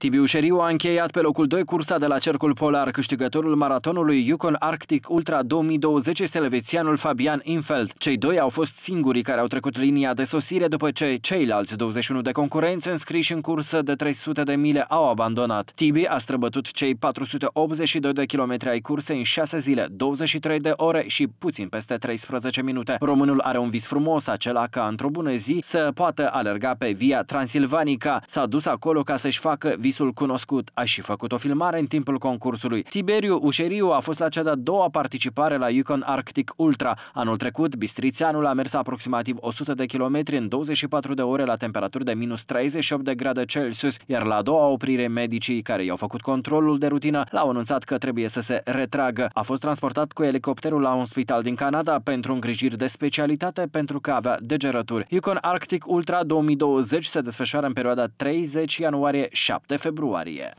Tibiu Șeriu a încheiat pe locul 2 cursa de la Cercul Polar. Câștigătorul maratonului Yukon Arctic Ultra 2020 este elvețianul Fabian Infeld. Cei doi au fost singurii care au trecut linia de sosire după ce ceilalți 21 de concurenți înscriși în cursă de 300 de mile au abandonat. Tibi a străbătut cei 482 de kilometri ai cursei în 6 zile, 23 de ore și puțin peste 13 minute. Românul are un vis frumos, acela ca într-o bună zi să poată alerga pe via Transilvanica. S-a dus acolo ca să-și facă vis visul cunoscut a și făcut o filmare în timpul concursului. Tiberiu Ușeriu a fost la cea de-a doua participare la Yukon Arctic Ultra. Anul trecut, bistrițeanul a mers aproximativ 100 de kilometri în 24 de ore la temperaturi de minus 38 de grade Celsius, iar la a doua oprire medicii care i-au făcut controlul de rutină l-au anunțat că trebuie să se retragă. A fost transportat cu elicopterul la un spital din Canada pentru îngrijiri de specialitate pentru că avea degerături. Yukon Arctic Ultra 2020 se desfășoară în perioada 30 ianuarie 7 februarie